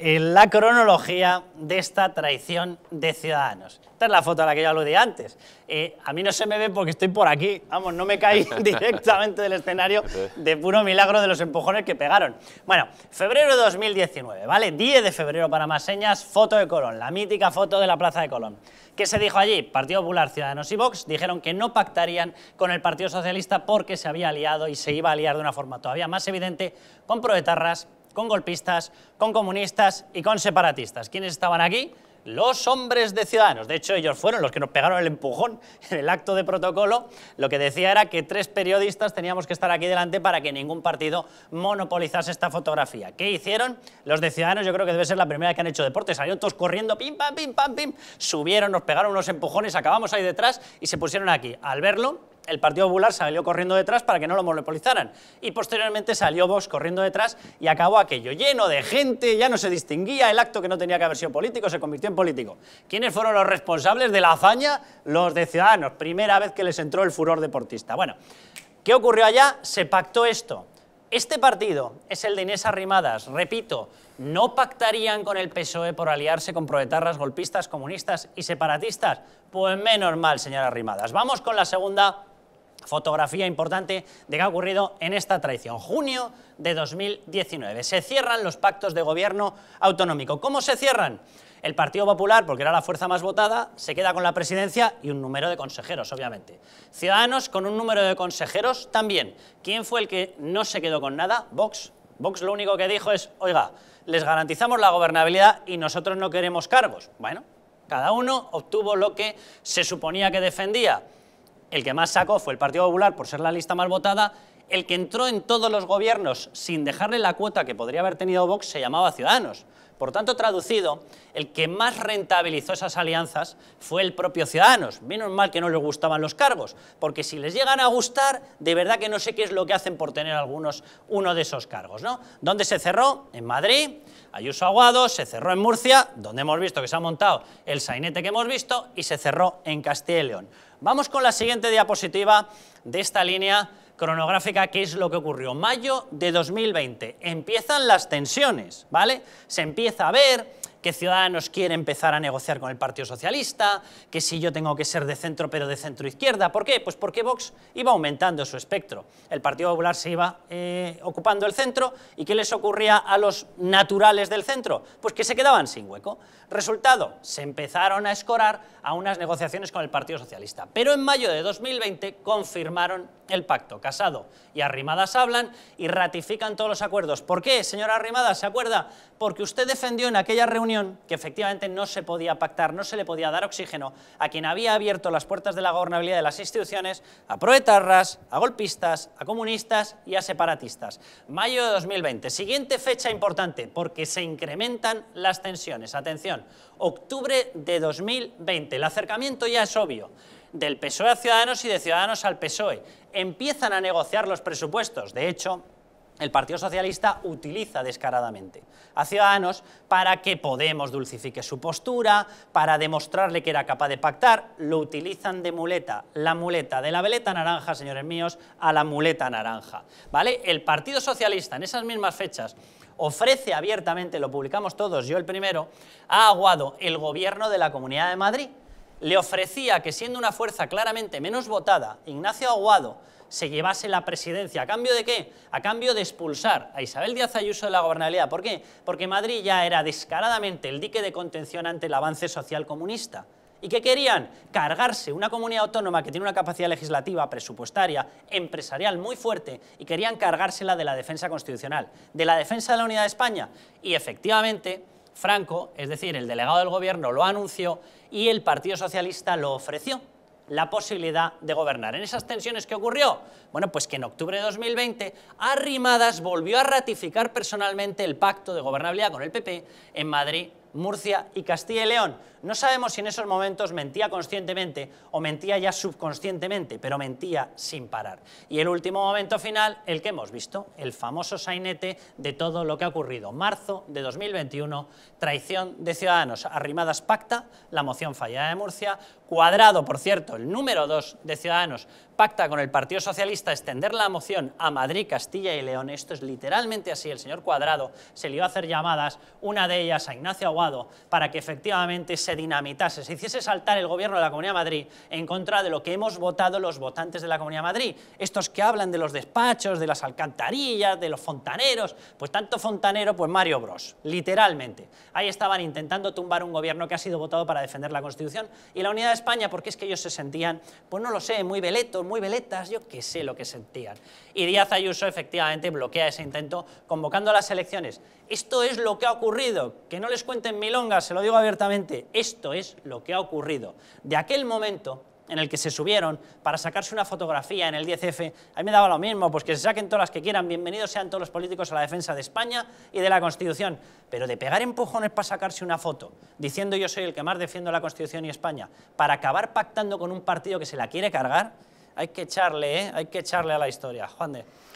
la cronología de esta traición de Ciudadanos. Esta es la foto a la que yo aludí antes. Eh, a mí no se me ve porque estoy por aquí. Vamos, no me caí directamente del escenario de puro milagro de los empujones que pegaron. Bueno, febrero de 2019, ¿vale? 10 de febrero para más señas, foto de Colón, la mítica foto de la Plaza de Colón. ¿Qué se dijo allí? Partido Popular, Ciudadanos y Vox dijeron que no pactarían con el Partido Socialista porque se había aliado y se iba a aliar de una forma todavía más evidente con proetarras con golpistas, con comunistas y con separatistas. ¿Quiénes estaban aquí? Los hombres de Ciudadanos. De hecho, ellos fueron los que nos pegaron el empujón en el acto de protocolo. Lo que decía era que tres periodistas teníamos que estar aquí delante para que ningún partido monopolizase esta fotografía. ¿Qué hicieron? Los de Ciudadanos, yo creo que debe ser la primera vez que han hecho deporte. Salieron todos corriendo, pim, pam, pim, pam, pim. Subieron, nos pegaron unos empujones, acabamos ahí detrás y se pusieron aquí. Al verlo, el Partido Popular salió corriendo detrás para que no lo monopolizaran. Y posteriormente salió Vox corriendo detrás y acabó aquello lleno de gente, ya no se distinguía el acto que no tenía que haber sido político, se convirtió en político. ¿Quiénes fueron los responsables de la hazaña? Los de Ciudadanos, primera vez que les entró el furor deportista. Bueno, ¿qué ocurrió allá? Se pactó esto. Este partido es el de Inés Arrimadas, repito, no pactarían con el PSOE por aliarse con proletarras, golpistas, comunistas y separatistas. Pues menos mal, señora Arrimadas. Vamos con la segunda fotografía importante de qué ha ocurrido en esta traición. Junio de 2019. Se cierran los pactos de gobierno autonómico. ¿Cómo se cierran? El Partido Popular, porque era la fuerza más votada, se queda con la presidencia y un número de consejeros, obviamente. Ciudadanos con un número de consejeros también. ¿Quién fue el que no se quedó con nada? Vox. Vox lo único que dijo es, oiga, les garantizamos la gobernabilidad y nosotros no queremos cargos. Bueno, cada uno obtuvo lo que se suponía que defendía. El que más sacó fue el Partido Popular por ser la lista más votada. El que entró en todos los gobiernos sin dejarle la cuota que podría haber tenido Vox se llamaba Ciudadanos. Por tanto, traducido, el que más rentabilizó esas alianzas fue el propio Ciudadanos. Menos mal que no les gustaban los cargos, porque si les llegan a gustar, de verdad que no sé qué es lo que hacen por tener algunos uno de esos cargos. ¿no? ¿Dónde se cerró? En Madrid, Ayuso Aguado, se cerró en Murcia, donde hemos visto que se ha montado el sainete que hemos visto, y se cerró en Castilla y León. Vamos con la siguiente diapositiva de esta línea cronográfica, que es lo que ocurrió. Mayo de 2020, empiezan las tensiones, ¿vale? Se empieza a ver que Ciudadanos quiere empezar a negociar con el Partido Socialista, que si yo tengo que ser de centro pero de centro izquierda. ¿Por qué? Pues porque Vox iba aumentando su espectro. El Partido Popular se iba eh, ocupando el centro y ¿qué les ocurría a los naturales del centro? Pues que se quedaban sin hueco. Resultado, se empezaron a escorar a unas negociaciones con el Partido Socialista. Pero en mayo de 2020 confirmaron el pacto. Casado y Arrimadas hablan y ratifican todos los acuerdos. ¿Por qué, señora Arrimadas? ¿Se acuerda? Porque usted defendió en aquella reunión que efectivamente no se podía pactar, no se le podía dar oxígeno a quien había abierto las puertas de la gobernabilidad de las instituciones a proetarras, a golpistas, a comunistas y a separatistas. Mayo de 2020, siguiente fecha importante porque se incrementan las tensiones. Atención, octubre de 2020, el acercamiento ya es obvio del PSOE a Ciudadanos y de Ciudadanos al PSOE. Empiezan a negociar los presupuestos. De hecho, el Partido Socialista utiliza descaradamente a Ciudadanos para que Podemos dulcifique su postura, para demostrarle que era capaz de pactar, lo utilizan de muleta, la muleta de la veleta naranja, señores míos, a la muleta naranja. ¿vale? El Partido Socialista en esas mismas fechas ofrece abiertamente, lo publicamos todos, yo el primero, ha aguado el gobierno de la Comunidad de Madrid le ofrecía que siendo una fuerza claramente menos votada, Ignacio Aguado se llevase la presidencia. ¿A cambio de qué? A cambio de expulsar a Isabel Díaz Ayuso de la gobernabilidad. ¿Por qué? Porque Madrid ya era descaradamente el dique de contención ante el avance social comunista. ¿Y que querían? Cargarse una comunidad autónoma que tiene una capacidad legislativa, presupuestaria, empresarial muy fuerte y querían cargársela de la defensa constitucional, de la defensa de la unidad de España. Y efectivamente, Franco, es decir, el delegado del gobierno, lo anunció y el Partido Socialista lo ofreció, la posibilidad de gobernar. En esas tensiones, ¿qué ocurrió? Bueno, pues que en octubre de 2020, Arrimadas volvió a ratificar personalmente el pacto de gobernabilidad con el PP en Madrid Murcia y Castilla y León. No sabemos si en esos momentos mentía conscientemente o mentía ya subconscientemente, pero mentía sin parar. Y el último momento final, el que hemos visto, el famoso sainete de todo lo que ha ocurrido. Marzo de 2021, traición de Ciudadanos, Arrimadas pacta, la moción fallada de Murcia, Cuadrado, por cierto, el número dos de Ciudadanos, pacta con el Partido Socialista extender la moción a Madrid, Castilla y León. Esto es literalmente así, el señor Cuadrado se le iba a hacer llamadas, una de ellas a Ignacio para que efectivamente se dinamitase, se hiciese saltar el gobierno de la Comunidad de Madrid en contra de lo que hemos votado los votantes de la Comunidad de Madrid. Estos que hablan de los despachos, de las alcantarillas, de los fontaneros, pues tanto fontanero, pues Mario Bros, literalmente. Ahí estaban intentando tumbar un gobierno que ha sido votado para defender la Constitución y la unidad de España, porque es que ellos se sentían, pues no lo sé, muy veletos, muy veletas, yo qué sé lo que sentían. Y Díaz Ayuso efectivamente bloquea ese intento convocando a las elecciones esto es lo que ha ocurrido. Que no les cuenten milongas, se lo digo abiertamente. Esto es lo que ha ocurrido. De aquel momento en el que se subieron para sacarse una fotografía en el 10F, a mí me daba lo mismo, pues que se saquen todas las que quieran, bienvenidos sean todos los políticos a la defensa de España y de la Constitución, pero de pegar empujones para sacarse una foto, diciendo yo soy el que más defiendo la Constitución y España, para acabar pactando con un partido que se la quiere cargar, hay que echarle, ¿eh? hay que echarle a la historia. Juan de...